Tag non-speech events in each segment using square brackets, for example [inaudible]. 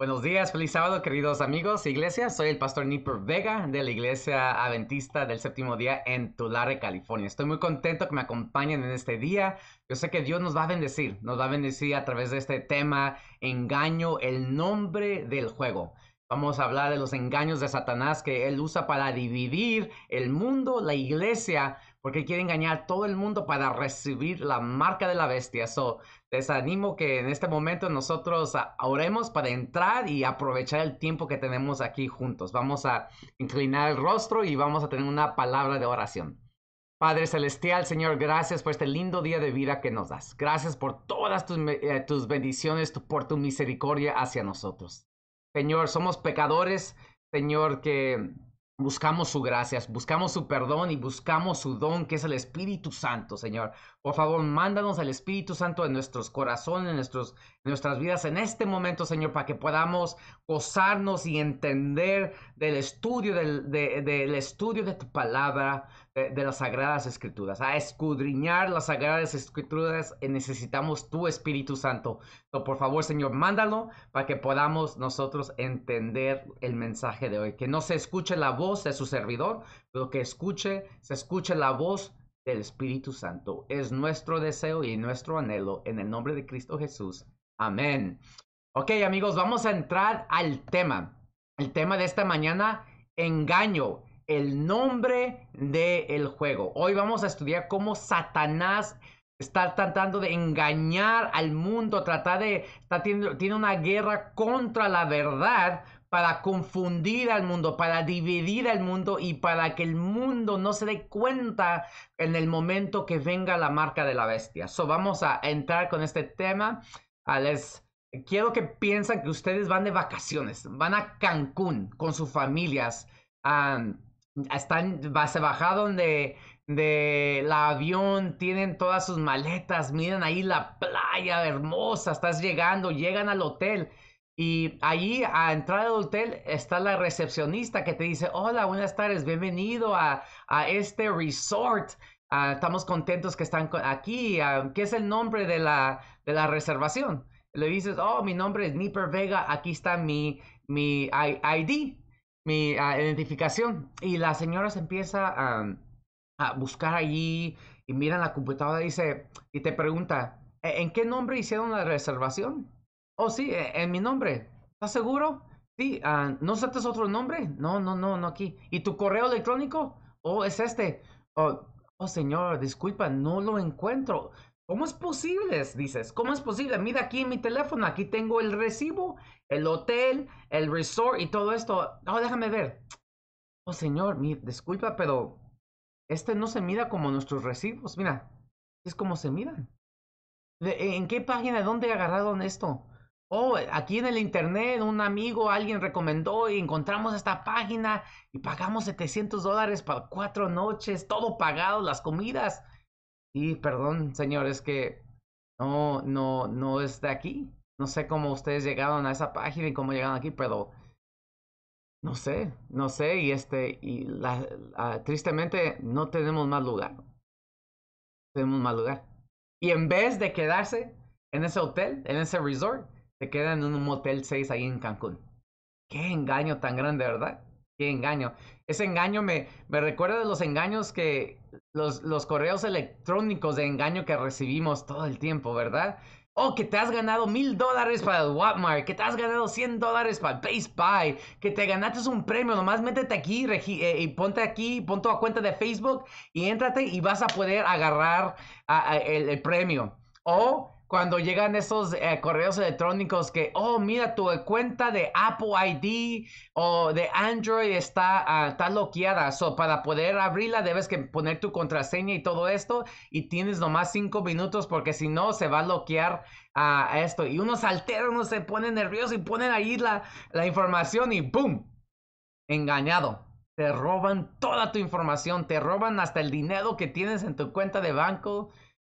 Buenos días, feliz sábado, queridos amigos, iglesia. Soy el pastor Nipper Vega de la Iglesia Adventista del Séptimo Día en Tulare, California. Estoy muy contento que me acompañen en este día. Yo sé que Dios nos va a bendecir, nos va a bendecir a través de este tema, engaño, el nombre del juego. Vamos a hablar de los engaños de Satanás que él usa para dividir el mundo, la iglesia, porque quiere engañar a todo el mundo para recibir la marca de la bestia. So, les animo que en este momento nosotros oremos para entrar y aprovechar el tiempo que tenemos aquí juntos. Vamos a inclinar el rostro y vamos a tener una palabra de oración. Padre Celestial, Señor, gracias por este lindo día de vida que nos das. Gracias por todas tus, eh, tus bendiciones, tu, por tu misericordia hacia nosotros. Señor, somos pecadores, Señor, que Buscamos su gracia, buscamos su perdón y buscamos su don, que es el Espíritu Santo, Señor. Por favor, mándanos al Espíritu Santo en nuestros corazones, en nuestros nuestras vidas en este momento, Señor, para que podamos gozarnos y entender del estudio, del, de, estudio de tu palabra, de, las Sagradas Escrituras. A escudriñar las Sagradas Escrituras eh, necesitamos tu Espíritu Santo. por favor, Señor, mándalo para que podamos nosotros entender el mensaje de hoy. Que no se escuche la voz de su servidor, pero que escuche, se escuche la voz del Espíritu Santo. Es nuestro deseo y nuestro anhelo en el nombre de Cristo Jesús. Amén. Ok amigos, vamos a entrar al tema. El tema de esta mañana, engaño, el nombre del juego. Hoy vamos a estudiar cómo Satanás está tratando de engañar al mundo, tratar de, tiene, una guerra contra la verdad para confundir al mundo, para dividir al mundo y para que el mundo no se dé cuenta en el momento que venga la marca de la bestia. So, vamos a entrar con este tema. Alex, quiero que piensen que ustedes van de vacaciones, van a Cancún con sus familias, están, se bajaron de, de la avión, tienen todas sus maletas, miren ahí la playa hermosa, estás llegando, llegan al hotel y allí a entrar al hotel está la recepcionista que te dice, hola, buenas tardes, bienvenido a, a este resort. Ah, estamos contentos que están aquí. Ah, ¿Qué es el nombre de la, de la reservación? Le dices, oh, mi nombre es Nipper Vega, aquí está mi, mi ID, mi ah, identificación. Y la señora se empieza a buscar allí y mira en la computadora y dice, y te pregunta, e, ¿en qué nombre hicieron la reservación? Oh, sí, e, en mi nombre. ¿Estás seguro? Sí, ¿no aceptas otro nombre? No, no, no, no aquí. ¿Y tu correo electrónico? Oh, es este. Oh, Oh señor, disculpa, no lo encuentro. ¿Cómo es posible? Dices, ¿cómo es posible? Mira aquí en mi teléfono, aquí tengo el recibo, el hotel, el resort y todo esto. No, déjame ver. Oh señor, mi, disculpa, pero este no se mira como nuestros recibos. Mira, es como se miran. ¿En qué página, dónde agarraron esto? oh, aquí en el internet un amigo, alguien recomendó y encontramos esta página y pagamos 700 dólares para cuatro noches, todo pagado, las comidas. Y perdón, señores, que no, no, no es de aquí. No sé cómo ustedes llegaron a esa página y cómo llegaron aquí, pero no sé, no sé. Y este, y ah, tristemente no tenemos más lugar. Tenemos más lugar. Y en vez de quedarse en ese hotel, en ese resort, te quedan en un Motel 6 ahí en Cancún. Qué engaño tan grande, ¿verdad? Qué engaño. Ese engaño me, me recuerda de los engaños que, los, los correos electrónicos de engaño que recibimos todo el tiempo, ¿verdad? Oh, que te has ganado mil dólares para el Walmart, que te has ganado cien dólares para el Base que te ganaste un premio, nomás métete aquí eh, y ponte aquí, pon tu cuenta de Facebook y éntrate y vas a poder agarrar el, el, premio. O cuando llegan esos eh, correos electrónicos que, oh, mira, tu cuenta de Apple ID o de Android está, ah, está bloqueada. o para poder abrirla debes que poner tu contraseña y todo esto y tienes nomás cinco minutos porque si no se va a bloquear ah, a esto. Y unos alteran, uno se pone nervioso y ponen ahí la, la información y ¡boom! Engañado. Te roban toda tu información, te roban hasta el dinero que tienes en tu cuenta de banco.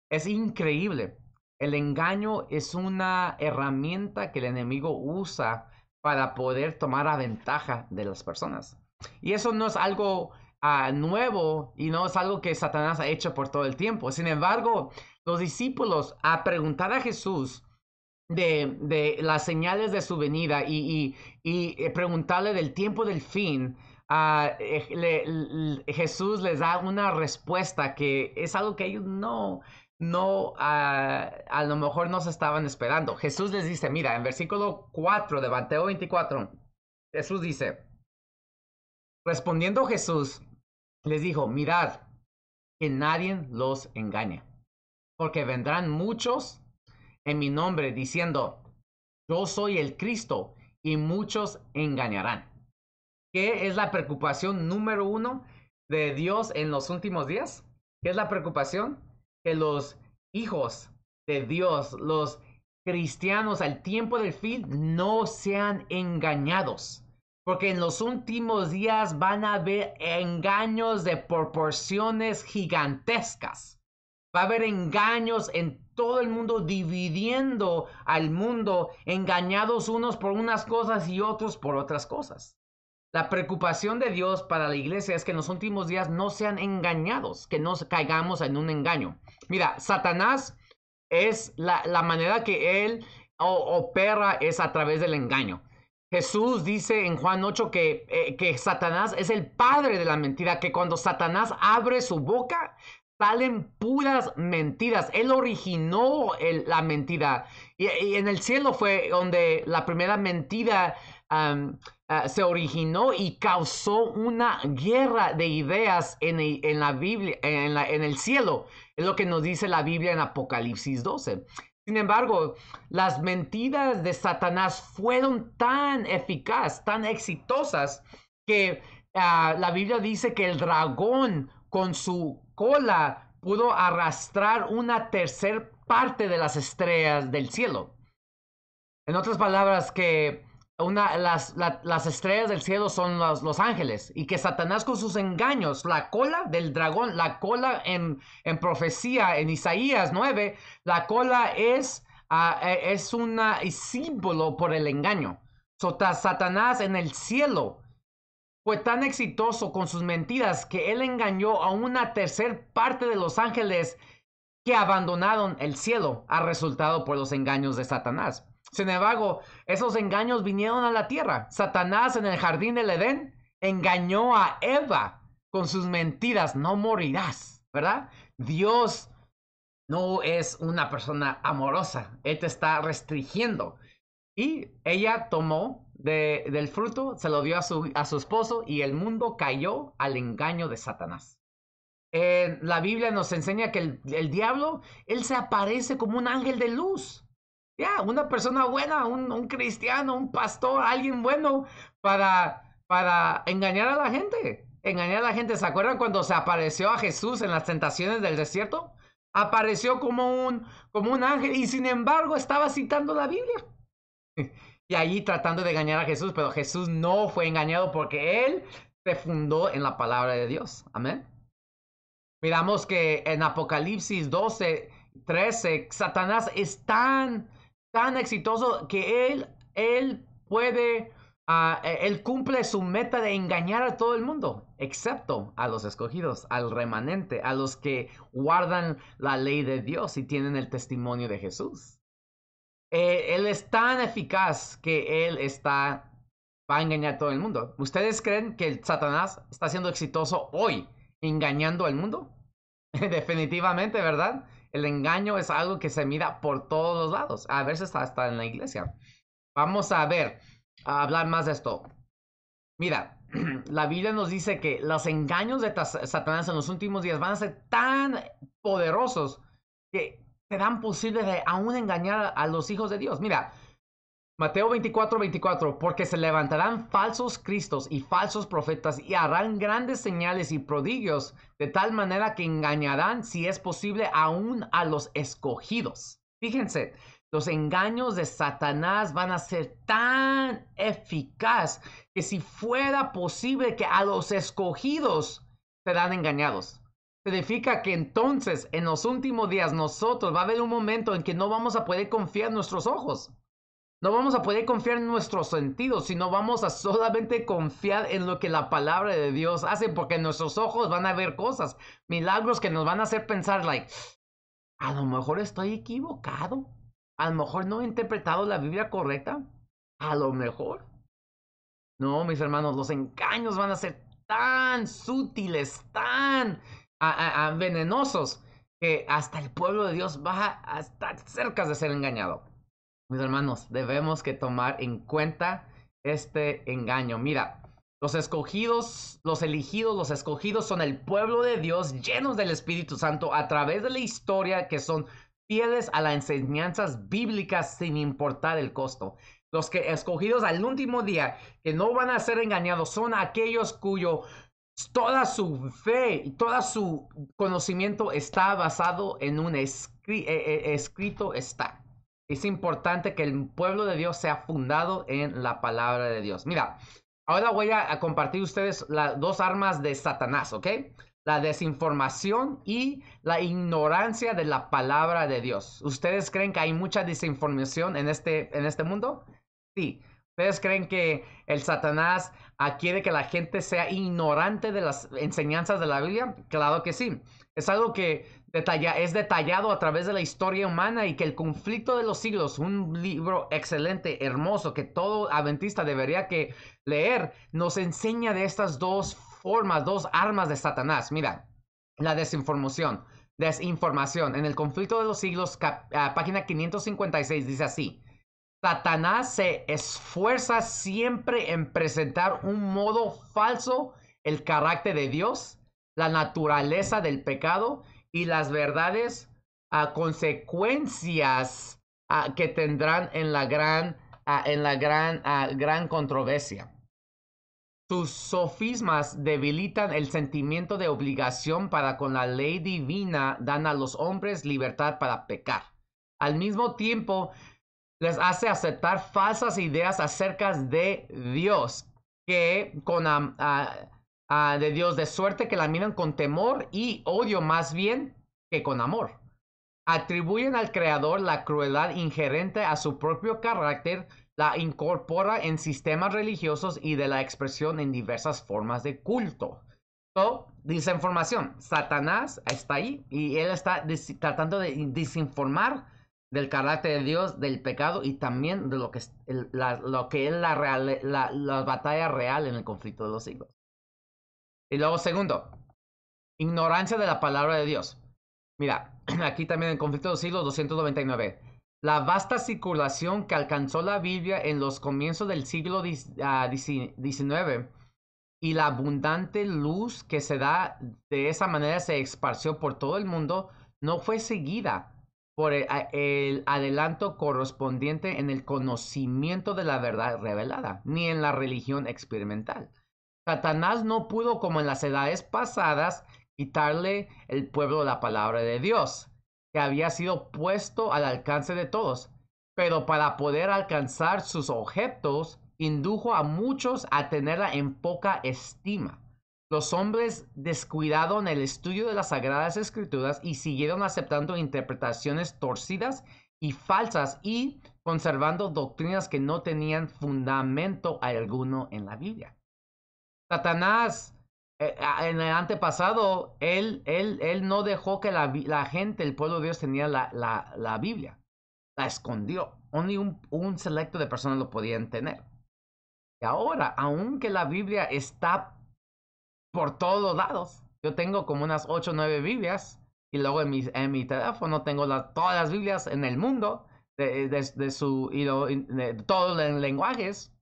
Es increíble. El engaño es una herramienta que el enemigo usa para poder tomar a ventaja de las personas. Y eso no es algo ah, nuevo y no es algo que Satanás ha hecho por todo el tiempo. Sin embargo, los discípulos a preguntar a Jesús de, las señales de su venida y, eh, preguntarle del tiempo del fin, a ah, eh, Jesús les da una respuesta que es algo que ellos no no, ah, a lo mejor no se estaban esperando. Jesús les dice, mira, en versículo 4 de Mateo 24, Jesús dice, respondiendo Jesús, les dijo, mirad, que nadie los engañe, porque vendrán muchos en mi nombre diciendo, yo soy el Cristo, y muchos engañarán. ¿Qué es la preocupación número uno de Dios en los últimos días? ¿Qué es la preocupación? que los hijos de Dios, los cristianos al tiempo del fin, no sean engañados. Porque en los últimos días van a haber engaños de proporciones gigantescas. Va a haber engaños en todo el mundo dividiendo al mundo, engañados unos por unas cosas y otros por otras cosas. La preocupación de Dios para la iglesia es que en los últimos días no sean engañados, que no caigamos en un engaño. Mira, Satanás es la, manera que él opera es a través del engaño. Jesús dice en Juan 8 que, eh, que Satanás es el padre de la mentira, que cuando Satanás abre su boca, salen puras mentiras. Él originó la mentira. y, en el cielo fue donde la primera mentira Ah, se originó y causó una guerra de ideas en, el, la Biblia, en, el cielo. Es lo que nos dice la Biblia en Apocalipsis 12. Sin embargo, las mentiras de Satanás fueron tan eficaz, tan exitosas, que ah, la Biblia dice que el dragón con su cola pudo arrastrar una tercera parte de las estrellas del cielo. En otras palabras, que una, las, las, estrellas del cielo son los, ángeles y que Satanás con sus engaños, la cola del dragón, la cola en, profecía en Isaías 9, la cola es, ah, eh, es un símbolo por el engaño. Satanás en el cielo fue tan exitoso con sus mentiras que él engañó a una tercera parte de los ángeles que abandonaron el cielo a resultado por los engaños de Satanás. Sin embargo, esos engaños vinieron a la tierra. Satanás en el jardín del Edén engañó a Eva con sus mentiras, no morirás, ¿verdad? Dios no es una persona amorosa, Él te está restringiendo. Y ella tomó del fruto, se lo dio a su, esposo y el mundo cayó al engaño de Satanás. la Biblia nos enseña que el, el diablo, él se aparece como un ángel de luz ya, una persona buena, un, un, cristiano, un pastor, alguien bueno para, para engañar a la gente. Engañar a la gente. ¿Se acuerdan cuando se apareció a Jesús en las tentaciones del desierto? Apareció como un, como un ángel y sin embargo estaba citando la Biblia. [laughs] Y ahí tratando de engañar a Jesús, pero Jesús no fue engañado porque él se fundó en la palabra de Dios. Amén. Miramos que en Apocalipsis 12, 13, Satanás está tan exitoso que él, él puede, ah, e, él cumple su meta de engañar a todo el mundo, excepto a los escogidos, al remanente, a los que guardan la ley de Dios y tienen el testimonio de Jesús. E, él es tan eficaz que él está va a engañar a todo el mundo. ¿Ustedes creen que el Satanás está siendo exitoso hoy engañando al mundo? [laughs] Definitivamente, ¿verdad? El engaño es algo que se mira por todos los lados, a veces hasta en la iglesia. Vamos a ver, a hablar más de esto. Mira, [clears throat] la Biblia nos dice que los engaños de Satanás en los últimos días van a ser tan poderosos que serán posibles de aún engañar a los hijos de Dios. Mira, Mateo 24, 24, porque se levantarán falsos cristos y falsos profetas y harán grandes señales y prodigios de tal manera que engañarán, si es posible, aún a los escogidos. Fíjense, los engaños de Satanás van a ser tan eficaz que si fuera posible que a los escogidos serán engañados. Significa que entonces en los últimos días nosotros va a haber un momento en que no vamos a poder confiar nuestros ojos. No vamos a poder confiar en nuestros sentidos, sino vamos a solamente confiar en lo que la palabra de Dios hace, porque nuestros ojos van a ver cosas, milagros que nos van a hacer pensar, like, a lo mejor estoy equivocado, a lo mejor no he interpretado la Biblia correcta, a lo mejor. No, mis hermanos, los engaños van a ser tan sutiles, tan venenosos, que hasta el pueblo de Dios va a estar cerca de ser engañado mis hermanos, debemos que tomar en cuenta este engaño. Mira, los escogidos, los elegidos, los escogidos son el pueblo de Dios llenos del Espíritu Santo a través de la historia que son fieles a las enseñanzas bíblicas sin importar el costo. Los que escogidos al último día que no van a ser engañados son aquellos cuyo toda su fe y todo su conocimiento está basado en un eh, eh, escrito está. Es importante que el pueblo de Dios sea fundado en la palabra de Dios. Mira, ahora voy a, compartir ustedes las dos armas de Satanás, ¿ok? La desinformación y la ignorancia de la palabra de Dios. ¿Ustedes creen que hay mucha desinformación en este, en este mundo? Sí. ¿Ustedes creen que el Satanás quiere que la gente sea ignorante de las enseñanzas de la Biblia? Claro que sí. Es algo que es detallado a través de la historia humana y que el conflicto de los siglos, un libro excelente, hermoso, que todo adventista debería que leer, nos enseña de estas dos formas, dos armas de Satanás. Mira, la desinformación, desinformación. En el conflicto de los siglos, ah, página 556 dice así. Satanás se esfuerza siempre en presentar un modo falso, el carácter de Dios, la naturaleza del pecado y las verdades a consecuencias ah, que tendrán en la gran, ah, en la gran, ah, gran controversia. Sus sofismas debilitan el sentimiento de obligación para con la ley divina, dan a los hombres libertad para pecar. Al mismo tiempo, les hace aceptar falsas ideas acerca de Dios que con, Ah, de Dios, de suerte que la miran con temor y odio más bien que con amor. Atribuyen al Creador la crueldad inherente a su propio carácter, la incorpora en sistemas religiosos y de la expresión en diversas formas de culto. So, desinformación. Satanás está ahí y él está tratando de desinformar del carácter de Dios, del pecado y también de lo que, es la, la, batalla real en el conflicto de los siglos. Y luego, segundo, ignorancia de la palabra de Dios. Mira, [clears throat] aquí también en Conflicto de siglo 299. La vasta circulación que alcanzó la Biblia en los comienzos del siglo XIX ah, y la abundante luz que se da de esa manera se esparció por todo el mundo no fue seguida por eh, el, adelanto correspondiente en el conocimiento de la verdad revelada, ni en la religión experimental. Satanás no pudo, como en las edades pasadas, quitarle el pueblo la palabra de Dios, que había sido puesto al alcance de todos. Pero para poder alcanzar sus objetos, indujo a muchos a tenerla en poca estima. Los hombres descuidaron el estudio de las sagradas escrituras y siguieron aceptando interpretaciones torcidas y falsas y conservando doctrinas que no tenían fundamento alguno en la Biblia. Satanás, eh, en el antepasado, él, él, él no dejó que la, la, gente, el pueblo de Dios, tenía la, la, la Biblia. La escondió. Only un, un, selecto de personas lo podían tener. Y ahora, aunque la Biblia está por todos lados, yo tengo como unas 8 o 9 Biblias y luego en mi, teléfono tengo las todas las Biblias en el mundo de, de, su, de, todos los lenguajes.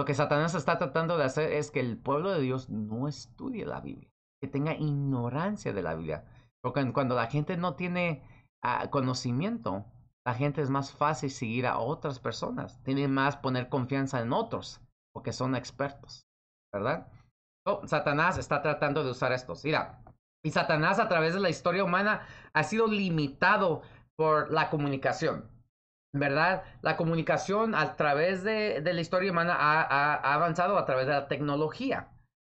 Lo que Satanás está tratando de hacer es que el pueblo de Dios no estudie la Biblia, que tenga ignorancia de la Biblia. Porque cuando la gente no tiene ah, conocimiento, la gente es más fácil seguir a otras personas, tiene más poner confianza en otros, porque son expertos, ¿verdad? Oh, Satanás está tratando de usar esto. Mira, y Satanás a través de la historia humana ha sido limitado por la comunicación. ¿verdad? La comunicación a través de, de la historia humana ha, ha, avanzado a través de la tecnología,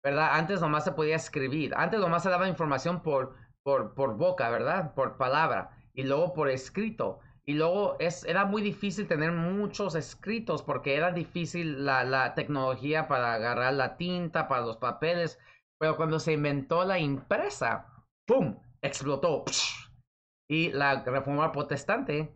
¿verdad? Antes nomás se podía escribir, antes nomás se daba información por, por, por boca, ¿verdad? Por palabra y luego por escrito. Y luego es, era muy difícil tener muchos escritos porque era difícil la, la tecnología para agarrar la tinta, para los papeles. Pero cuando se inventó la impresa, ¡pum! Explotó. Y la reforma protestante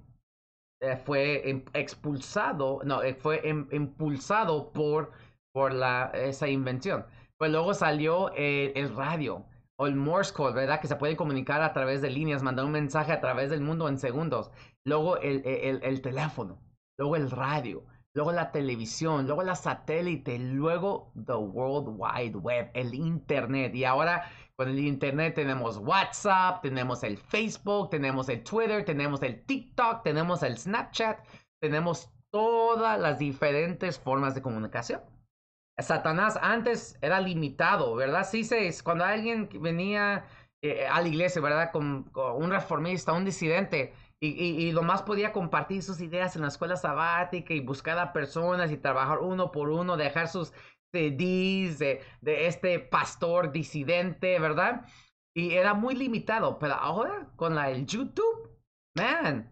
eh, fue em, expulsado, no, eh, fue em, impulsado por, por la, esa invención. Pues luego salió eh, el, radio o el Morse code, ¿verdad? Que se puede comunicar a través de líneas, mandar un mensaje a través del mundo en segundos. Luego el, e, el, el teléfono, luego el radio, luego la televisión, luego la satélite, luego the World Wide Web, el Internet. Y ahora con el internet tenemos WhatsApp, tenemos el Facebook, tenemos el Twitter, tenemos el TikTok, tenemos el Snapchat, tenemos todas las diferentes formas de comunicación. Satanás antes era limitado, ¿verdad? Sí, se, cuando alguien venía eh, a la iglesia, ¿verdad? Con, un reformista, un disidente, y, y, y, lo más podía compartir sus ideas en la escuela sabática y buscar a personas y trabajar uno por uno, dejar sus de, este pastor disidente, ¿verdad? Y era muy limitado, pero ahora con la, el YouTube, man,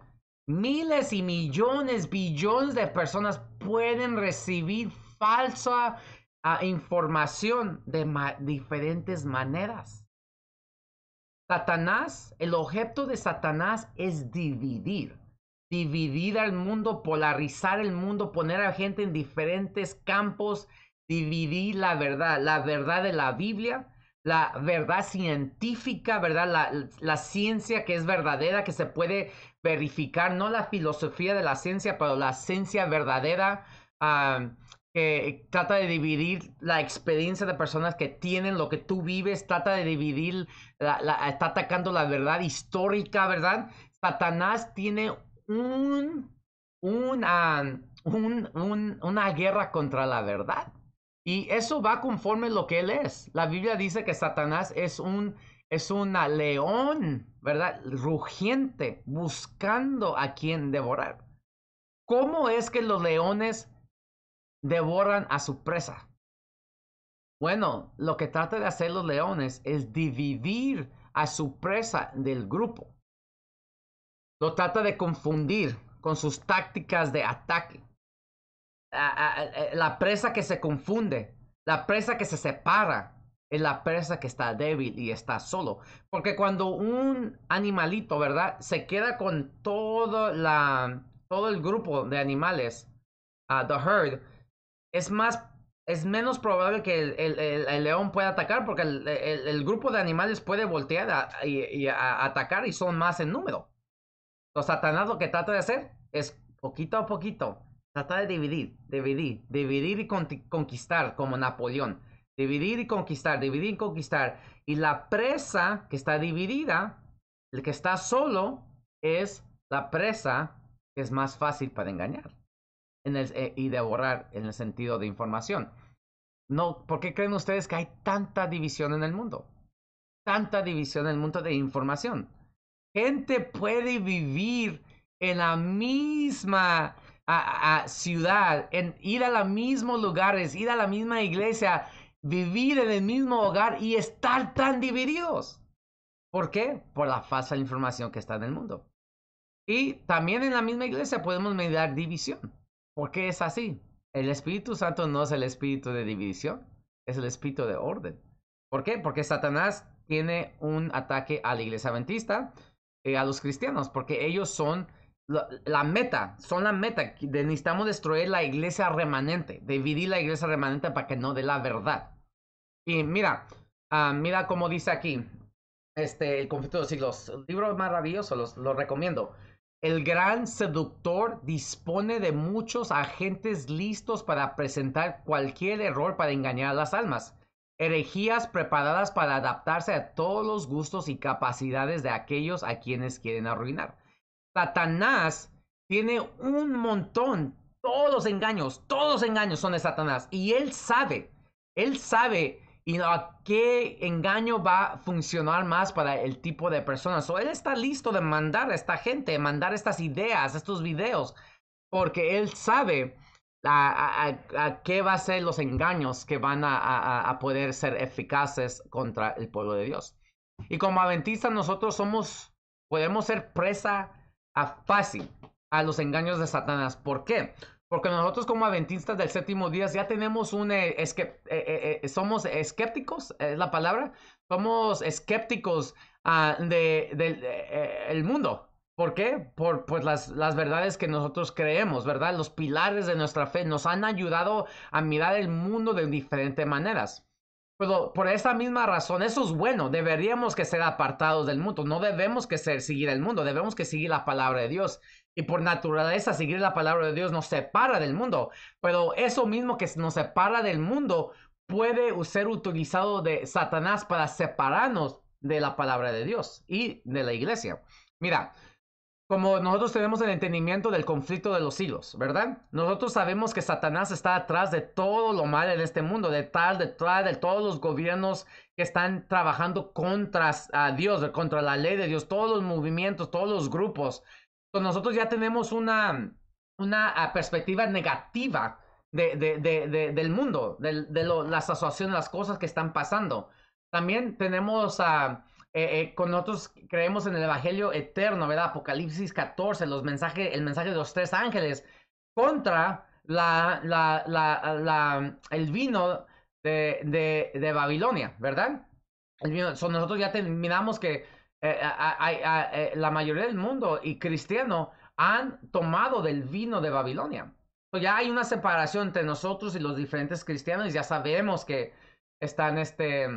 miles y millones, billones de personas pueden recibir falsa ah, información de diferentes maneras. Satanás, el objeto de Satanás es dividir, dividir al mundo, polarizar el mundo, poner a gente en diferentes campos dividir la verdad, la verdad de la Biblia, la verdad científica, ¿verdad? La, ciencia que es verdadera, que se puede verificar, no la filosofía de la ciencia, pero la ciencia verdadera. Ah, que trata de dividir la experiencia de personas que tienen lo que tú vives, trata de dividir, está atacando la verdad histórica, ¿verdad? Satanás tiene un, una guerra contra la verdad. Y eso va conforme lo que él es. La Biblia dice que Satanás es un es una león, ¿verdad? Rugiente, buscando a quien devorar. ¿Cómo es que los leones devoran a su presa? Bueno, lo que trata de hacer los leones es dividir a su presa del grupo. Lo trata de confundir con sus tácticas de ataque. Eh, la presa que se confunde, la presa que se separa, es la presa que está débil y está solo. Porque cuando un animalito, ¿verdad? Se queda con todo, la, todo el grupo de animales, ah, the herd, es más... Es menos probable que el, el, león pueda atacar porque el, grupo de animales puede voltear y, atacar y son más en número. Los Satanás lo que trata de hacer es poquito a poquito Tratar de dividir, dividir, dividir y conquistar como Napoleón. Dividir y conquistar, dividir y conquistar. Y la presa que está dividida, el que está solo, es la presa que es más fácil para engañar eh, y devorar en el sentido de información. No, ¿Por qué creen ustedes que hay tanta división en el mundo? Tanta división en el mundo de información. Gente puede vivir en la misma a, ciudad, en ir a los mismos lugares, ir a la misma iglesia, vivir en el mismo hogar y estar tan divididos. ¿Por qué? Por la falsa información que está en el mundo. Y también en la misma iglesia podemos mediar división. ¿Por qué es así? El Espíritu Santo no es el espíritu de división, es el espíritu de orden. ¿Por qué? Porque Satanás tiene un ataque a la iglesia adventista, eh, a los cristianos, porque ellos son la, meta, son la meta. necesitamos destruir la iglesia remanente, dividir la iglesia remanente para que no dé la verdad. Y mira, ah, mira cómo dice aquí, este, el conflicto de los siglos, libro maravilloso, los, los recomiendo. El gran seductor dispone de muchos agentes listos para presentar cualquier error para engañar a las almas, herejías preparadas para adaptarse a todos los gustos y capacidades de aquellos a quienes quieren arruinar. Satanás tiene un montón, todos los engaños, todos engaños son de Satanás. Y él sabe, él sabe y a qué engaño va a funcionar más para el tipo de personas. O él está listo de mandar a esta gente, mandar estas ideas, estos videos, porque él sabe a, qué va a ser los engaños que van a, a, poder ser eficaces contra el pueblo de Dios. Y como adventistas nosotros somos, podemos ser presa a fácil a los engaños de Satanás. ¿Por qué? Porque nosotros como adventistas del séptimo día ya tenemos un... Eh, es que eh, eh, somos escépticos, es la palabra. Somos escépticos ah, de, del mundo. ¿Por qué? Por pues, las, las, verdades que nosotros creemos, ¿verdad? Los pilares de nuestra fe nos han ayudado a mirar el mundo de diferentes maneras. Pero por esa misma razón, eso es bueno. Deberíamos que ser apartados del mundo. No debemos que ser, seguir el mundo. Debemos que seguir la palabra de Dios. Y por naturaleza, seguir la palabra de Dios nos separa del mundo. Pero eso mismo que nos separa del mundo puede ser utilizado de Satanás para separarnos de la palabra de Dios y de la iglesia. Mira, como nosotros tenemos el entendimiento del conflicto de los hilos, ¿verdad? Nosotros sabemos que Satanás está atrás de todo lo mal en este mundo, de detrás de todos los gobiernos que están trabajando contra a Dios, contra la ley de Dios, todos los movimientos, todos los grupos. nosotros ya tenemos una, una ah, perspectiva negativa del mundo, de, las asociaciones, las cosas que están pasando. También tenemos a... Ah, eh, eh, con nosotros creemos en el Evangelio eterno, ¿verdad? Apocalipsis 14, los mensajes, el mensaje de los tres ángeles, contra el vino de, Babilonia, ¿verdad? nosotros ya terminamos que eh, la mayoría del mundo y cristiano han tomado del vino de Babilonia. ya hay una separación entre nosotros y los diferentes cristianos, ya sabemos que están este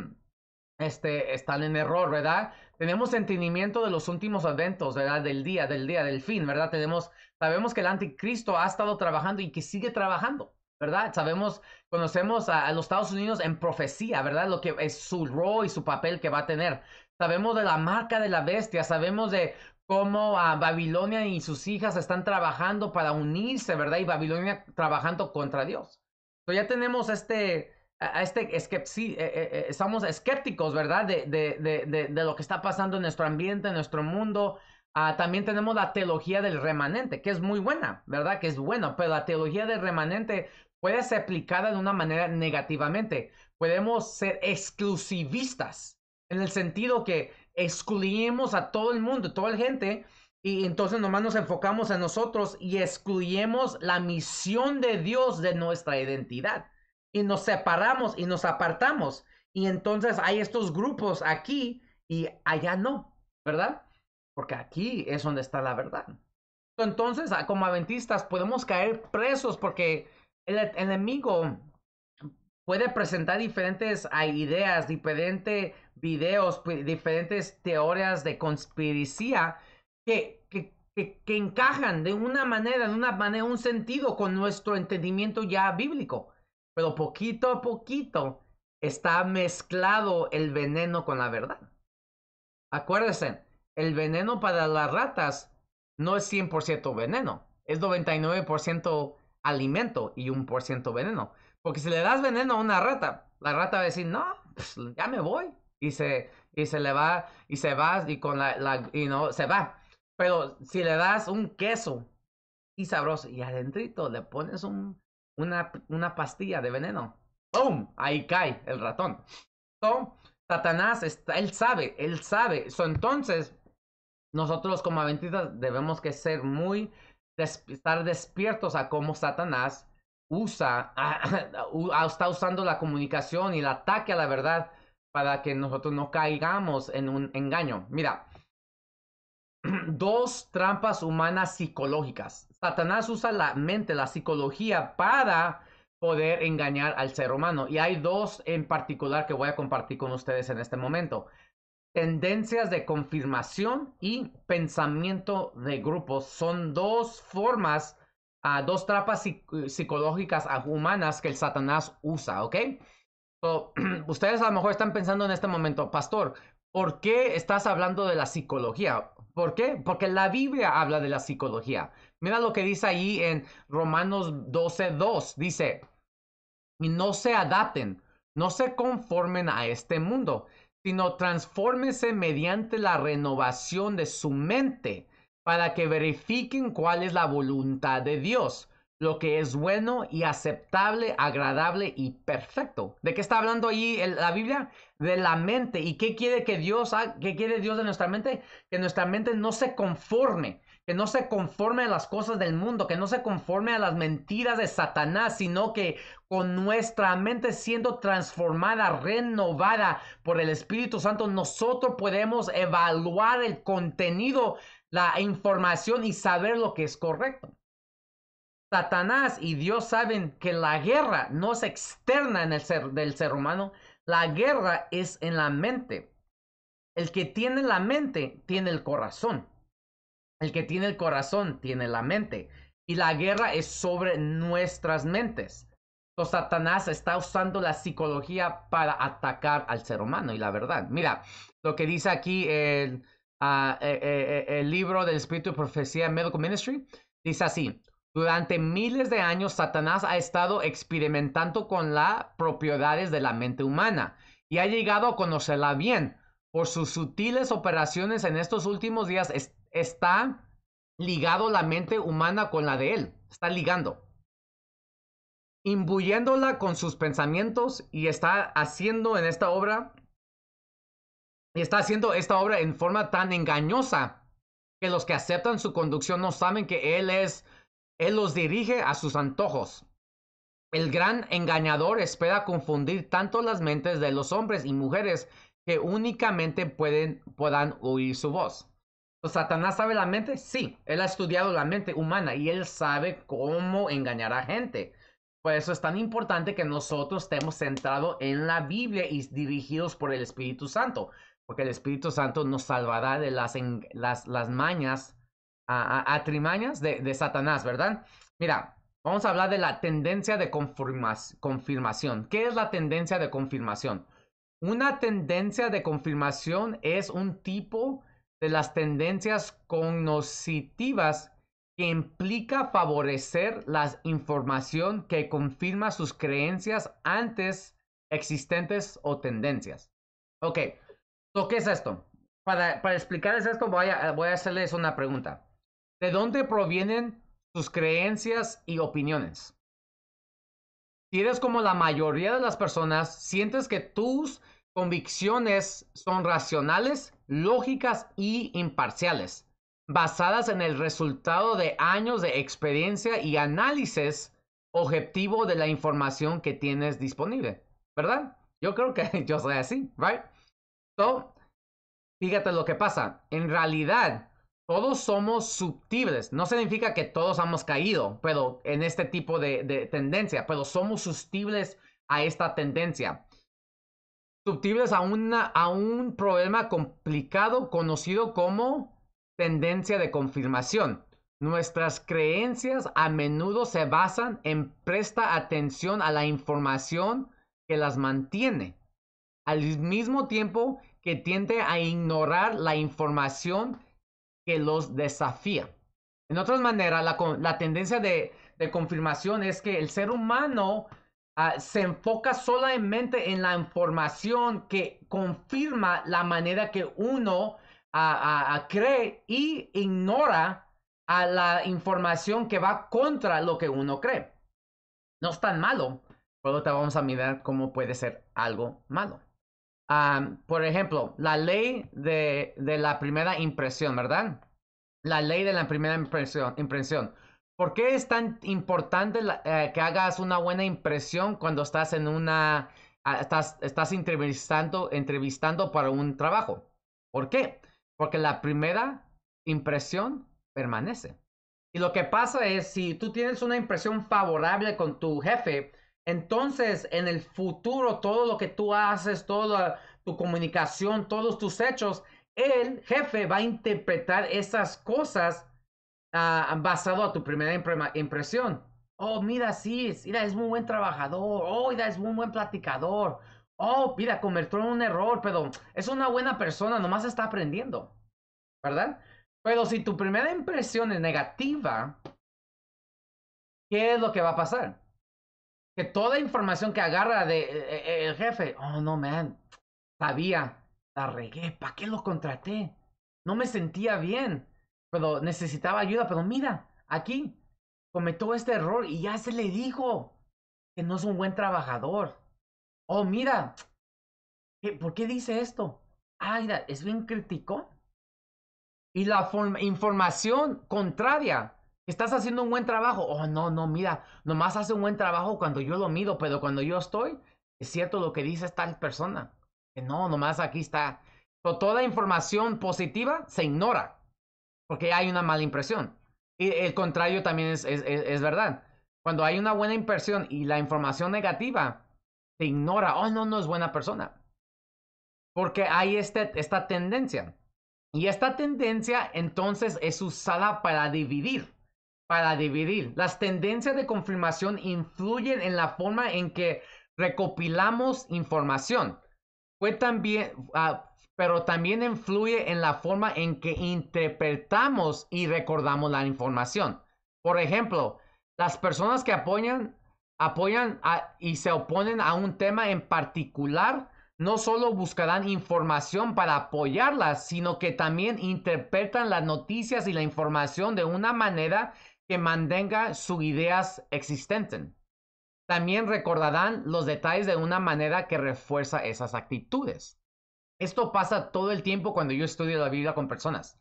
este, están en error, ¿verdad? Tenemos entendimiento de los últimos eventos, ¿verdad? Del día, del día, del fin, ¿verdad? Tenemos, sabemos que el anticristo ha estado trabajando y que sigue trabajando, ¿verdad? Sabemos, conocemos a, los Estados Unidos en profecía, ¿verdad? Lo que es su rol y su papel que va a tener. Sabemos de la marca de la bestia, sabemos de cómo a Babilonia y sus hijas están trabajando para unirse, ¿verdad? Y Babilonia trabajando contra Dios. Entonces ya tenemos este, a este es eh, eh, eh, escépticos, ¿verdad? De, lo que está pasando en nuestro ambiente, en nuestro mundo. Ah, también tenemos la teología del remanente, que es muy buena, ¿verdad? Que es buena, pero la teología del remanente puede ser aplicada de una manera negativamente. Podemos ser exclusivistas, en el sentido que excluimos a todo el mundo, toda la gente, y entonces nomás nos enfocamos en nosotros y excluimos la misión de Dios de nuestra identidad y nos separamos y nos apartamos. Y entonces hay estos grupos aquí y allá no, ¿verdad? Porque aquí es donde está la verdad. Entonces, ah, como adventistas, podemos caer presos porque el e-, enemigo puede presentar diferentes ah, ideas, diferentes videos, diferentes teorías de conspiración que, que, que encajan de una manera, de una manera, un sentido con nuestro entendimiento ya bíblico pero poquito a poquito está mezclado el veneno con la verdad. Acuérdense, el veneno para las ratas no es 100% veneno, es 99% alimento y 1% veneno. Porque si le das veneno a una rata, la rata va a decir, no, pues, ya me voy. Y se, y se le va, y se va, y con la, la y no, se va. Pero si le das un queso y sabroso, y adentrito le pones un una, pastilla de veneno. ¡Boom! Ahí cae el ratón. So, Satanás, él sabe, él sabe. entonces, nosotros como adventistas debemos que ser muy, estar despiertos a cómo Satanás usa, [coughs] está usando la comunicación y el ataque a la verdad para que nosotros no caigamos en un engaño. Mira, [clears throat] dos trampas humanas psicológicas. Satanás usa la mente, la psicología para poder engañar al ser humano. Y hay dos en particular que voy a compartir con ustedes en este momento. Tendencias de confirmación y pensamiento de grupos son dos formas, ah, dos trampas psicológicas ah, humanas que el Satanás usa, ¿ok? [clears throat] ustedes a lo mejor están pensando en este momento, pastor, ¿por qué estás hablando de la psicología? ¿Por qué? Porque la Biblia habla de la psicología. Mira lo que dice ahí en Romanos 2 Dice, y no se adapten, no se conformen a este mundo, sino transfórmense mediante la renovación de su mente para que verifiquen cuál es la voluntad de Dios lo que es bueno y aceptable, agradable y perfecto. ¿De qué está hablando ahí la Biblia? De la mente. ¿Y qué quiere que Dios haga? ¿Qué quiere Dios de nuestra mente? Que nuestra mente no se conforme, que no se conforme a las cosas del mundo, que no se conforme a las mentiras de Satanás, sino que con nuestra mente siendo transformada, renovada por el Espíritu Santo, nosotros podemos evaluar el contenido, la información y saber lo que es correcto. Satanás y Dios saben que la guerra no es externa en el ser, del ser humano, la guerra es en la mente. El que tiene la mente tiene el corazón. El que tiene el corazón tiene la mente. Y la guerra es sobre nuestras mentes. Entonces, Satanás está usando la psicología para atacar al ser humano. Y la verdad, mira, lo que dice aquí el, ah, e, e, e, el libro del Espíritu de Profecía Medical Ministry, dice así, durante miles de años, Satanás ha estado experimentando con las propiedades de la mente humana y ha llegado a conocerla bien. Por sus sutiles operaciones en estos últimos días está ligado la mente humana con la de él. Está ligando. Imbuyéndola con sus pensamientos y está haciendo en esta obra, y está haciendo esta obra en forma tan engañosa que los que aceptan su conducción no saben que él es él los dirige a sus antojos. El gran engañador espera confundir tanto las mentes de los hombres y mujeres que únicamente pueden, puedan oír su voz. ¿Satanás sabe la mente? Sí, él ha estudiado la mente humana y él sabe cómo engañar a gente. Por eso es tan importante que nosotros estemos centrados en la Biblia y dirigidos por el Espíritu Santo, porque el Espíritu Santo nos salvará de las, las mañas a, trimañas de, Satanás, ¿verdad? Mira, vamos a hablar de la tendencia de confirmación. ¿Qué es la tendencia de confirmación? Una tendencia de confirmación es un tipo de las tendencias cognoscitivas que implica favorecer la información que confirma sus creencias antes existentes o tendencias. Ok, ¿qué es esto? Para, explicarles esto voy a hacerles una pregunta de dónde provienen tus creencias y opiniones. Si eres como la mayoría de las personas, sientes que tus convicciones son racionales, lógicas y imparciales, basadas en el resultado de años de experiencia y análisis objetivo de la información que tienes disponible, ¿verdad? Yo creo que [laughs] yo soy así, ¿right? So, fíjate lo que pasa. En realidad, todos somos susceptibles. No significa que todos hemos caído, pero en este tipo de, tendencia, pero somos susceptibles a esta tendencia. Susceptibles a, a un problema complicado conocido como tendencia de confirmación. Nuestras creencias a menudo se basan en presta atención a la información que las mantiene, al mismo tiempo que tiende a ignorar la información que los desafía. En otras maneras, la, tendencia de, confirmación es que el ser humano ah, se enfoca solamente en la información que confirma la manera que uno ah, ah, cree y ignora a la información que va contra lo que uno cree. No es tan malo, pero te vamos a mirar cómo puede ser algo malo por ejemplo, la ley de, de, la primera impresión, ¿verdad? La ley de la primera impresión. impresión. ¿Por qué es tan importante eh, que hagas una buena impresión cuando estás en una... Ah, estás, estás entrevistando, entrevistando para un trabajo? ¿Por qué? Porque la primera impresión permanece. Y lo que pasa es, si tú tienes una impresión favorable con tu jefe, entonces, en el futuro, todo lo que tú haces, toda tu comunicación, todos tus hechos, el jefe va a interpretar esas cosas ah, basado a tu primera impresión. Oh, mira, sí, mira, es muy buen trabajador. Oh, mira, es muy buen platicador. Oh, mira, cometió un error, pero es una buena persona, nomás está aprendiendo. ¿Verdad? Pero si tu primera impresión es negativa, ¿qué es lo que va a pasar? toda información que agarra de eh, eh, el jefe, oh no, man, sabía, la regué, ¿para qué lo contraté? No me sentía bien, pero necesitaba ayuda, pero mira, aquí cometió este error y ya se le dijo que no es un buen trabajador. Oh, mira, ¿qué, ¿por qué dice esto? Ah, es bien crítico. Y la información contraria Estás haciendo un buen trabajo. Oh, no, no, mira, nomás hace un buen trabajo cuando yo lo mido, pero cuando yo estoy, es cierto lo que dice tal persona. Que no, nomás aquí está. toda información positiva se ignora porque hay una mala impresión. Y el contrario también es, verdad. Cuando hay una buena impresión y la información negativa se ignora, oh, no, no es buena persona. Porque hay este, esta tendencia. Y esta tendencia entonces es usada para dividir para dividir. Las tendencias de confirmación influyen en la forma en que recopilamos información. Ah, pero también influye en la forma en que interpretamos y recordamos la información. Por ejemplo, las personas que apoyan, apoyan y se oponen a un tema en particular no solo buscarán información para apoyarla, sino que también interpretan las noticias y la información de una manera que mantenga sus ideas existentes. También recordarán los detalles de una manera que refuerza esas actitudes. Esto pasa todo el tiempo cuando yo estudio la Biblia con personas,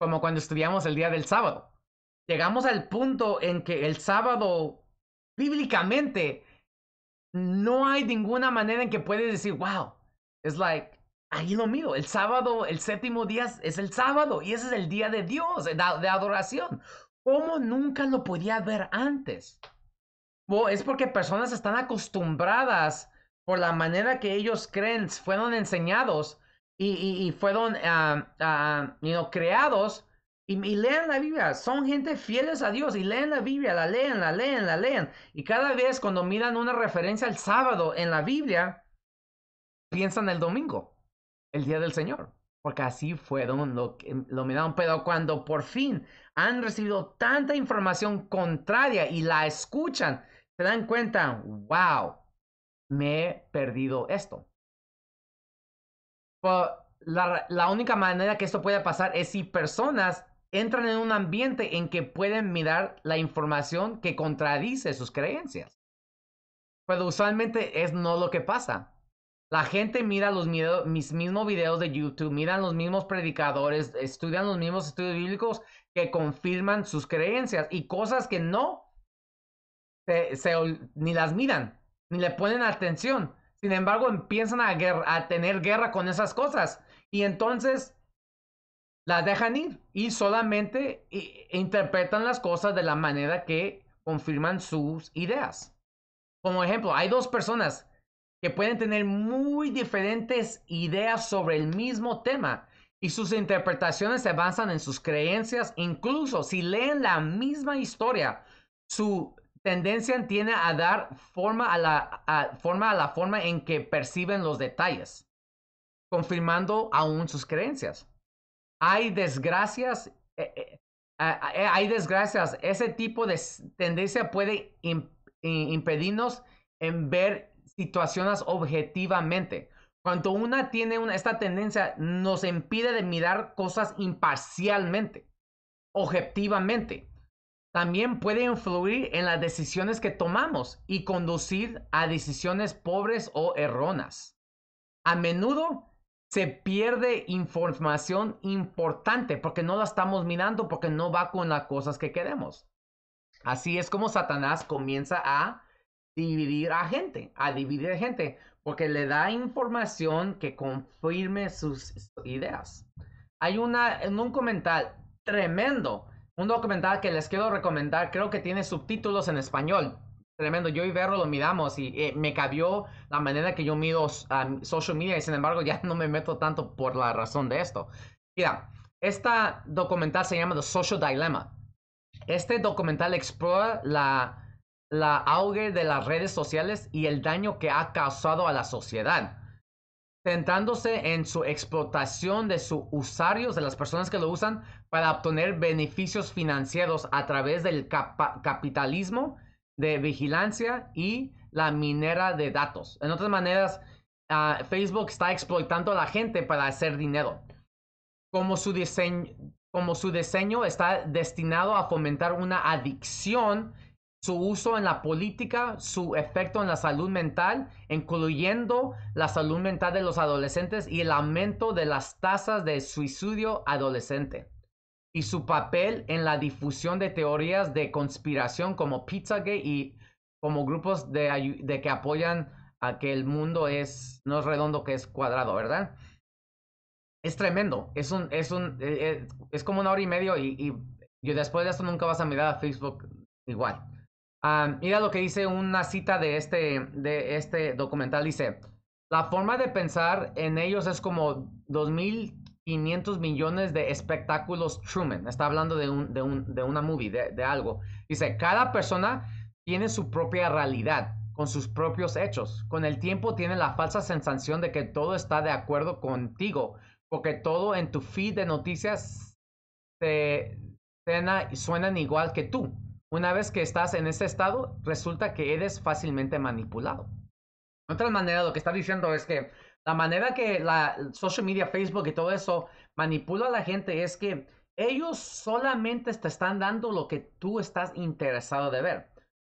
como cuando estudiamos el día del sábado. Llegamos al punto en que el sábado, bíblicamente, no hay ninguna manera en que puedes decir, wow, es like, ahí lo miro, el sábado, el séptimo día es el sábado y ese es el día de Dios, de adoración. ¿Cómo nunca lo podía ver antes? Oh, es porque personas están acostumbradas por la manera que ellos creen, fueron enseñados y, fueron creados y, leen lean la Biblia. Son gente fieles a Dios y leen la Biblia, la leen, la leen, la leen. Y cada vez cuando miran una referencia al sábado en la Biblia, piensan el domingo, el día del Señor. Porque así fueron lo me lo miraron. Pero cuando por fin han recibido tanta información contraria y la escuchan, se dan cuenta, wow, me he perdido esto. la, la única manera que esto pueda pasar es si personas entran en un ambiente en que pueden mirar la información que contradice sus creencias. Pero usualmente es no lo que pasa. La gente mira los mis mismos videos de YouTube, miran los mismos predicadores, estudian los mismos estudios bíblicos que confirman sus creencias y cosas que no ni las miran, ni le ponen atención. Sin embargo, empiezan a, a tener guerra con esas cosas y entonces las dejan ir y solamente interpretan las cosas de la manera que confirman sus ideas. Como ejemplo, hay dos personas que pueden tener muy diferentes ideas sobre el mismo tema y sus interpretaciones se basan en sus creencias. Incluso si leen la misma historia, su tendencia tiene a dar forma a la, forma, a la forma en que perciben los detalles, confirmando aún sus creencias. Hay desgracias. Eh, eh, eh, hay desgracias, ese tipo de tendencia puede impedirnos en ver situaciones objetivamente. Cuando una tiene una, esta tendencia, nos impide de mirar cosas imparcialmente, objetivamente. También puede influir en las decisiones que tomamos y conducir a decisiones pobres o erróneas. A menudo se pierde información importante porque no la estamos mirando, porque no va con las cosas que queremos. Así es como Satanás comienza a dividir a gente, a dividir gente, porque le da información que confirme sus ideas. Hay una, en un comentario tremendo, un documental que les quiero recomendar, creo que tiene subtítulos en español. Tremendo, yo y Berro lo miramos y eh, me cambió la manera que yo mido a social media y sin embargo [laughs] ya no me meto tanto por la razón de esto. Mira, este documental se llama The Social Dilemma. Este documental explora la la auge de las redes sociales y el daño que ha causado a la sociedad, centrándose en su explotación de sus usuarios, de las personas que lo usan, para obtener beneficios financieros a través del capitalismo de vigilancia y la minera de datos. En otras maneras, ah, Facebook está explotando a la gente para hacer dinero. Como como su diseño está destinado a fomentar una adicción su uso en la política, su efecto en la salud mental, incluyendo la salud mental de los adolescentes y el aumento de las tasas de suicidio adolescente, y su papel en la difusión de teorías de conspiración como Pizzagate y como grupos de, que apoyan a que el mundo es, no es redondo, que es cuadrado, ¿verdad? Es tremendo, es, es, un, eh, eh, es, como una hora y media y, después de esto nunca vas a mirar a Facebook igual. Um, mira lo que dice una cita de este, de este documental. Dice, la forma de pensar en ellos es como 2.500 millones de espectáculos Truman. Está hablando de, un, de, un, de una movie, de, algo. Dice, cada persona tiene su propia realidad, con sus propios hechos. Con el tiempo tiene la falsa sensación de que todo está de acuerdo contigo, porque todo en tu feed de noticias suena igual que tú. Una vez que estás en ese estado, resulta que eres fácilmente manipulado. Otra manera, lo que está diciendo es que la manera que la social media, Facebook y todo eso manipula a la gente es que ellos solamente te están dando lo que tú estás interesado de ver.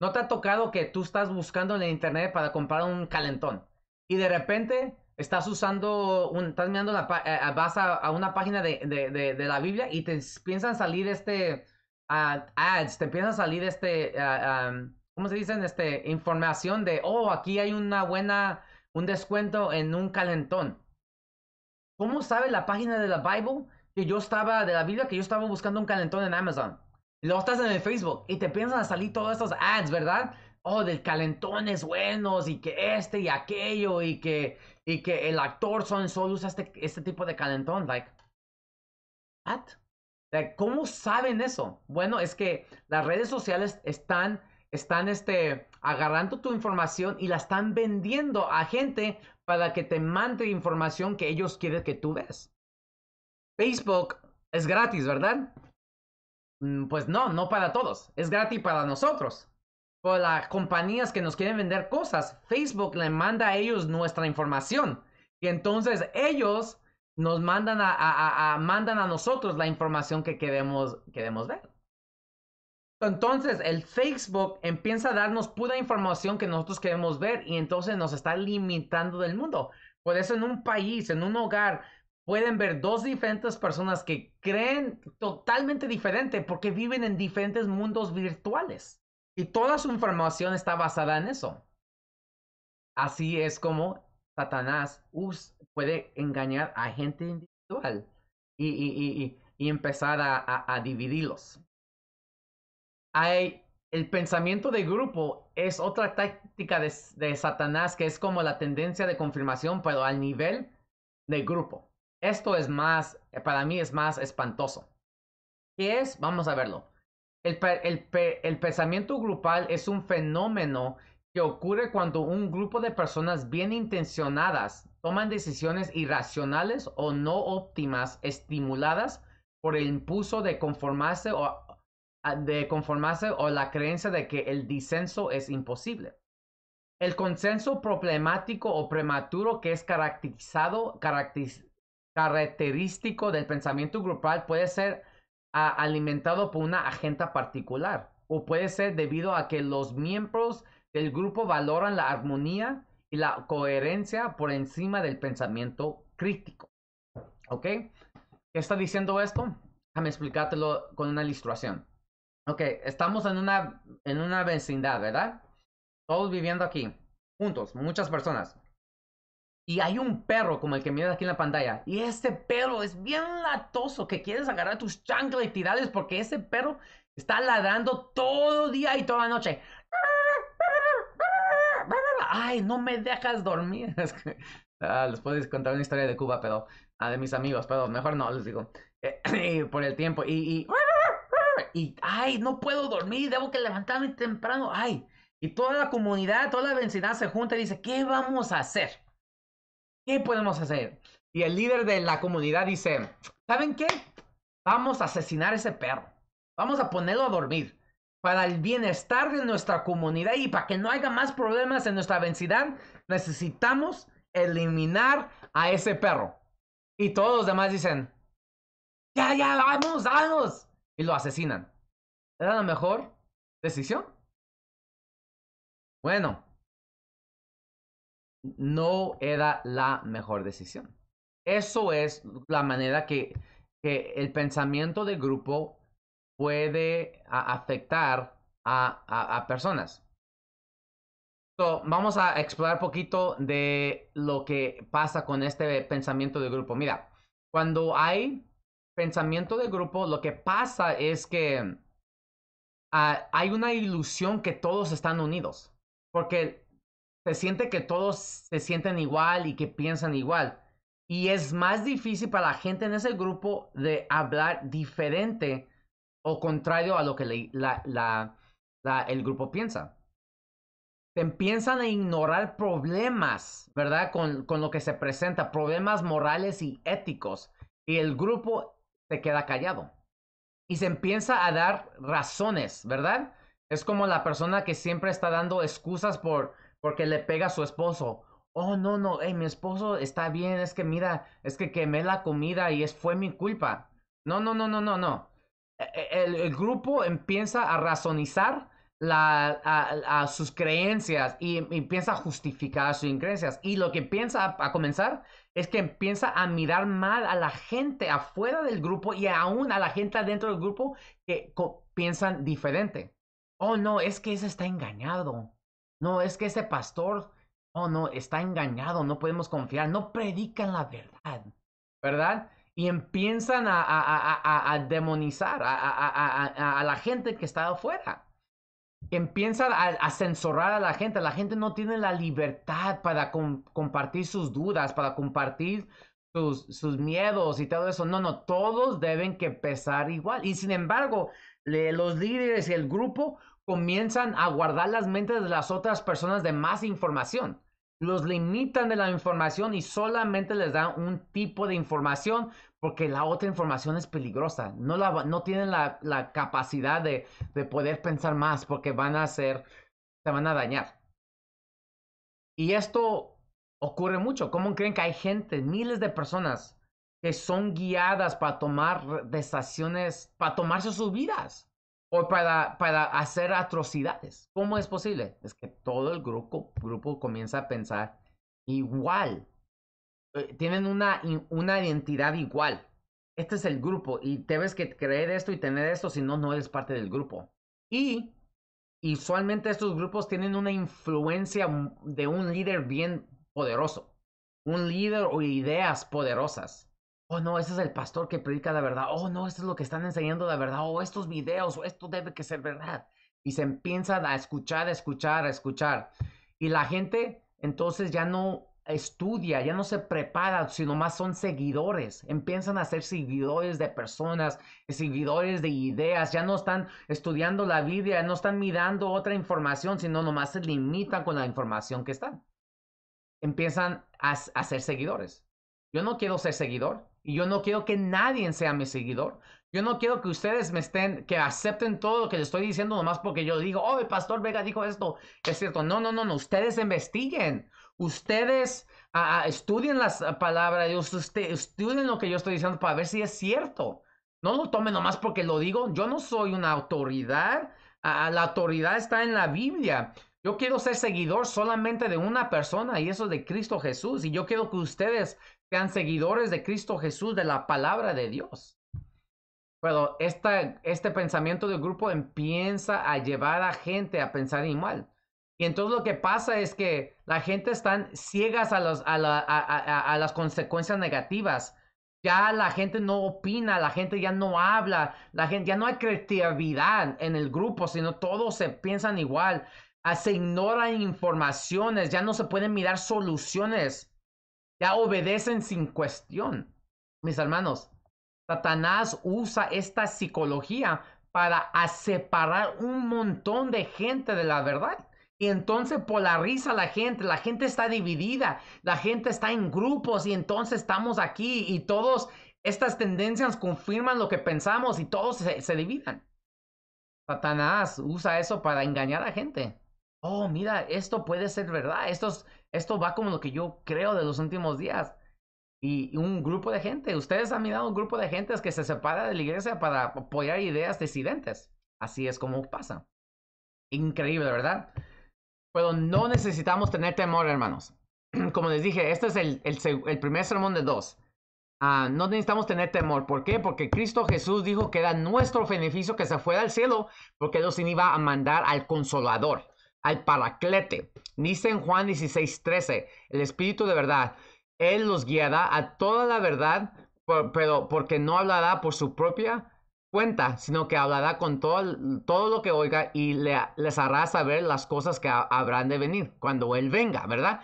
¿No te ha tocado que tú estás buscando en el internet para comprar un calentón y de repente estás usando, un, estás mirando, la, eh, vas a, una página de, de, la Biblia y te piensan salir este Ah, ads, te empieza a salir este, ah, ¿cómo se dice? Este, información de, oh, aquí hay una buena, un descuento en un calentón. ¿Cómo sabe la página de la Bible que yo estaba, de la Biblia, que yo estaba buscando un calentón en Amazon? lo estás en el Facebook y te empiezan a salir todos estos ads, ¿verdad? Oh, del calentones buenos y que este y aquello y que, y que el actor son solo usa este, este tipo de calentón. Like, what? ¿Cómo saben eso? Bueno, es que las redes sociales están, están este, agarrando tu información y la están vendiendo a gente para que te mande información que ellos quieren que tú veas. Facebook es gratis, ¿verdad? Mm, pues no, no para todos. Es gratis para nosotros. Por las compañías que nos quieren vender cosas, Facebook le manda a ellos nuestra información. Y entonces ellos nos mandan a, mandan a nosotros la información que queremos, queremos ver. Entonces, el Facebook empieza a darnos pura información que nosotros queremos ver y entonces nos está limitando del mundo. Por eso en un país, en un hogar, pueden ver dos diferentes personas que creen totalmente diferente porque viven en diferentes mundos virtuales. Y toda su información está basada en eso. Así es como Satanás puede engañar a gente individual y, empezar a, dividirlos. Hay, el pensamiento de grupo es otra táctica de, Satanás que es como la tendencia de confirmación, pero al nivel de grupo. Esto es más, eh, para mí es más espantoso. ¿Qué es? Vamos a verlo. el, pensamiento grupal es un fenómeno que ocurre cuando un grupo de personas bien intencionadas toman decisiones irracionales o no óptimas estimuladas por el impulso de conformarse o, de conformarse o la creencia de que el disenso es imposible. El consenso problemático o prematuro que es caracterizado, característico del pensamiento grupal puede ser alimentado por una agenda particular o puede ser debido a que los miembros el grupo valoran la armonía y la coherencia por encima del pensamiento crítico. ¿Ok? ¿Qué está diciendo esto? Déjame explicártelo con una ilustración. Ok, estamos en una, en una vecindad, ¿verdad? Todos viviendo aquí, juntos, muchas personas. Y hay un perro como el que miras aquí en la pantalla. Y este perro es bien latoso que quieres agarrar tus chanclas y tirarles porque ese perro está ladrando todo día y toda la noche ay, no me dejas dormir. [laughs] Ah, les puedo contar una historia de Cuba, pero a ah, de mis amigos, pero mejor no, les digo. Eh, [clears throat] por el tiempo. Y, ay, no puedo dormir, debo que levantarme temprano. Ay, y toda la comunidad, toda la vecindad se junta y dice, ¿qué vamos a hacer? ¿Qué podemos hacer? Y el líder de la comunidad dice, ¿saben qué? Vamos a asesinar a ese perro. Vamos a ponerlo a dormir para el bienestar de nuestra comunidad y para que no haya más problemas en nuestra vecindad, necesitamos eliminar a ese perro. Y todos los demás dicen, ya, ya, vamos, vamos. Y lo asesinan. ¿Era la mejor decisión? Bueno, no era la mejor decisión. Eso es la manera que, que el pensamiento de grupo puede afectar a, personas. vamos a explorar poquito de lo que pasa con este pensamiento de grupo. Mira, cuando hay pensamiento de grupo, lo que pasa es que ah, hay una ilusión que todos están unidos, porque se siente que todos se sienten igual y que piensan igual. Y es más difícil para la gente en ese grupo de hablar diferente o contrario a lo que el grupo piensa. Empiezan a ignorar problemas, ¿verdad? Con, lo que se presenta, problemas morales y éticos. Y el grupo se queda callado. Y se empieza a dar razones, ¿verdad? Es como la persona que siempre está dando excusas por porque le pega a su esposo. Oh, no, no, eh mi esposo está bien, es que mira, es que quemé la comida y es fue mi culpa. No, no, no, no, no, no el, grupo empieza a razonizar sus creencias y, empieza a justificar sus creencias. Y lo que piensa a, comenzar es que empieza a mirar mal a la gente afuera del grupo y aún a la gente adentro del grupo que piensan diferente. Oh, no, es que ese está engañado. No, es que ese pastor, oh, no, está engañado, no podemos confiar, no predican la verdad, ¿verdad? y empiezan a, demonizar a, la gente que está afuera. Empiezan a, censurar a la gente. La gente no tiene la libertad para compartir sus dudas, para compartir sus, sus, miedos y todo eso. No, no, todos deben que pesar igual. Y sin embargo, los líderes y el grupo comienzan a guardar las mentes de las otras personas de más información los limitan de la información y solamente les dan un tipo de información porque la otra información es peligrosa. No, no tienen la, capacidad de, poder pensar más porque van a ser, se van a dañar. Y esto ocurre mucho. ¿Cómo creen que hay gente, miles de personas que son guiadas para tomar decisiones, para tomarse sus vidas? o para, hacer atrocidades. ¿Cómo es posible? Es que todo el grupo, grupo comienza a pensar igual. Eh, tienen una, una identidad igual. Este es el grupo y debes que creer esto y tener esto, si no, no eres parte del grupo. Y usualmente estos grupos tienen una influencia de un líder bien poderoso. Un líder o ideas poderosas oh no, ese es el pastor que predica la verdad, oh no, esto es lo que están enseñando la verdad, o oh, estos videos, o esto debe que ser verdad. Y se empiezan a escuchar, a escuchar, a escuchar. Y la gente entonces ya no estudia, ya no se prepara, sino más son seguidores. Empiezan a ser seguidores de personas, seguidores de ideas, ya no están estudiando la Biblia, no están mirando otra información, sino nomás se limitan con la información que están. Empiezan a ser seguidores. Yo no quiero ser seguidor, y yo no quiero que nadie sea mi seguidor. Yo no quiero que ustedes me estén, que acepten todo lo que les estoy diciendo nomás porque yo digo, oh, el pastor Vega dijo esto. Es cierto. No, no, no, no. Ustedes investiguen. Ustedes ah, ah, estudien las ah, palabras de Dios. estudien lo que yo estoy diciendo para ver si es cierto. No lo tomen nomás porque lo digo. Yo no soy una autoridad. la autoridad está en la Biblia. Yo quiero ser seguidor solamente de una persona y eso es de Cristo Jesús. Y yo quiero que ustedes sean seguidores de Cristo Jesús, de la palabra de Dios. Pero este pensamiento del grupo empieza a llevar a gente a pensar igual. Y entonces lo que pasa es que la gente está ciegas a, los, a, las consecuencias negativas. Ya la gente no opina, la gente ya no habla, la gente ya no hay creatividad en el grupo, sino todos se piensan igual. Ah, se ignoran informaciones, ya no se pueden mirar soluciones ya obedecen sin cuestión. Mis hermanos, Satanás usa esta psicología para separar un montón de gente de la verdad. Y entonces polariza a la gente, la gente está dividida, la gente está en grupos y entonces estamos aquí y todos estas tendencias confirman lo que pensamos y todos se, dividan. Satanás usa eso para engañar a gente. Oh, mira, esto puede ser verdad, Estos esto va como lo que yo creo de los últimos días. Y un grupo de gente, ustedes han mirado un grupo de gente que se separa de la iglesia para apoyar ideas disidentes. Así es como pasa. Increíble, ¿verdad? Pero no necesitamos tener temor, hermanos. [clears throat] Como les dije, este es el, primer sermón de dos. Ah, no necesitamos tener temor. ¿Por qué? Porque Cristo Jesús dijo que era nuestro beneficio que se fuera al cielo, porque Dios iba a mandar al consolador al Paraclete. Dice en Juan 16:13, el Espíritu de verdad, Él los guiará a toda la verdad, pero porque no hablará por su propia cuenta, sino que hablará con todo, todo lo que oiga y les hará saber las cosas que habrán de venir cuando Él venga, ¿verdad?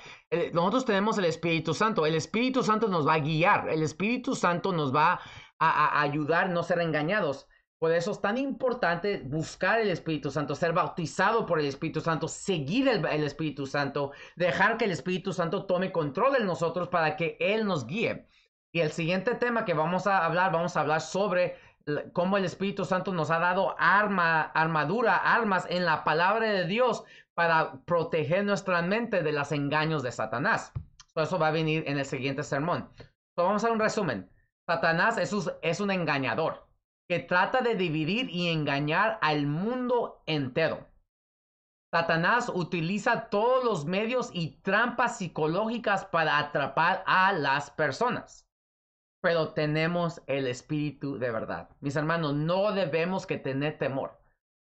nosotros tenemos el Espíritu Santo, el Espíritu Santo nos va a guiar, el Espíritu Santo nos va a, a ayudar a no ser engañados. Por eso es tan importante buscar el Espíritu Santo, ser bautizado por el Espíritu Santo, seguir el, Espíritu Santo, dejar que el Espíritu Santo tome control de nosotros para que Él nos guíe. Y el siguiente tema que vamos a hablar, vamos a hablar sobre cómo el Espíritu Santo nos ha dado arma, armadura, armas en la palabra de Dios para proteger nuestra mente de los engaños de Satanás. Eso va a venir en el siguiente sermón. Entonces vamos a un resumen. Satanás es un engañador que trata de dividir y engañar al mundo entero. Satanás utiliza todos los medios y trampas psicológicas para atrapar a las personas. Pero tenemos el espíritu de verdad. Mis hermanos, no debemos que tener temor.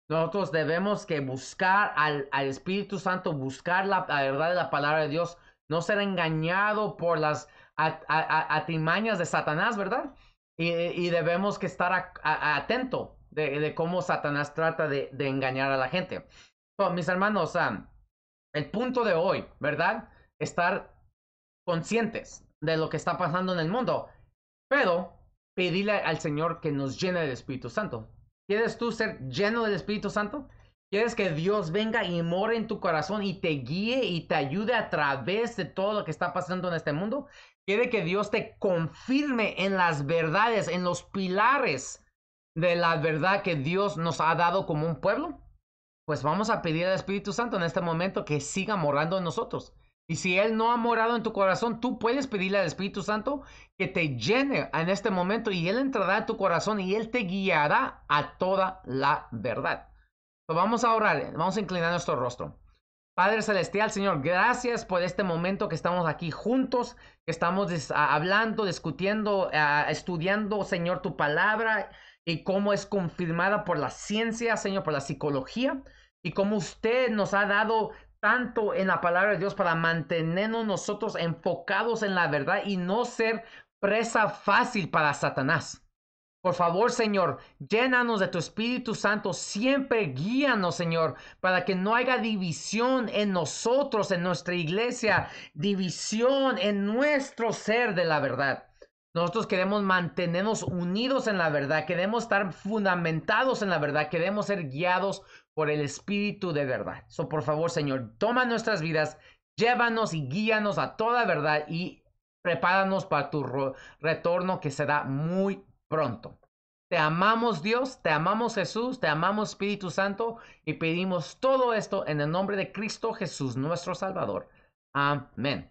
Nosotros debemos que buscar al, Espíritu Santo, buscar la, verdad de la palabra de Dios, no ser engañado por las atimañas de Satanás, ¿verdad? Y, debemos que estar atento de, cómo Satanás trata de, engañar a la gente. mis hermanos, ah, el punto de hoy, ¿verdad? Estar conscientes de lo que está pasando en el mundo, pero pedirle al Señor que nos llene del Espíritu Santo. ¿Quieres tú ser lleno del Espíritu Santo? Quieres que Dios venga y more en tu corazón y te guíe y te ayude a través de todo lo que está pasando en este mundo. Quiere que Dios te confirme en las verdades, en los pilares de la verdad que Dios nos ha dado como un pueblo. Pues vamos a pedir al Espíritu Santo en este momento que siga morando en nosotros. Y si Él no ha morado en tu corazón, tú puedes pedirle al Espíritu Santo que te llene en este momento y Él entrará en tu corazón y Él te guiará a toda la verdad. Pues vamos a orar, vamos a inclinar nuestro rostro. Padre Celestial, Señor, gracias por este momento que estamos aquí juntos, que estamos hablando, discutiendo, estudiando, Señor, tu palabra y cómo es confirmada por la ciencia, Señor, por la psicología y cómo usted nos ha dado tanto en la palabra de Dios para mantenernos nosotros enfocados en la verdad y no ser presa fácil para Satanás. Por favor, Señor, llénanos de tu Espíritu Santo, siempre guíanos, Señor, para que no haya división en nosotros, en nuestra iglesia, división en nuestro ser de la verdad. Nosotros queremos mantenernos unidos en la verdad, queremos estar fundamentados en la verdad, queremos ser guiados por el Espíritu de verdad. So, por favor, Señor, toma nuestras vidas, llévanos y guíanos a toda verdad y prepáranos para tu retorno que será muy pronto. Te amamos Dios, te amamos Jesús, te amamos Espíritu Santo y pedimos todo esto en el nombre de Cristo Jesús, nuestro Salvador. Amén.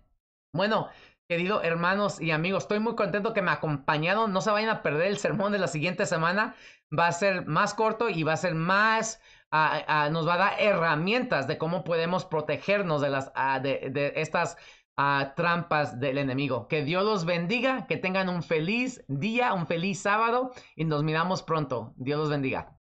Bueno, querido hermanos y amigos, estoy muy contento que me acompañaron. No se vayan a perder el sermón de la siguiente semana. Va a ser más corto y va a ser más, ah, ah, nos va a dar herramientas de cómo podemos protegernos de, las, ah, de estas a trampas del enemigo. Que Dios los bendiga, que tengan un feliz día, un feliz sábado y nos miramos pronto. Dios los bendiga.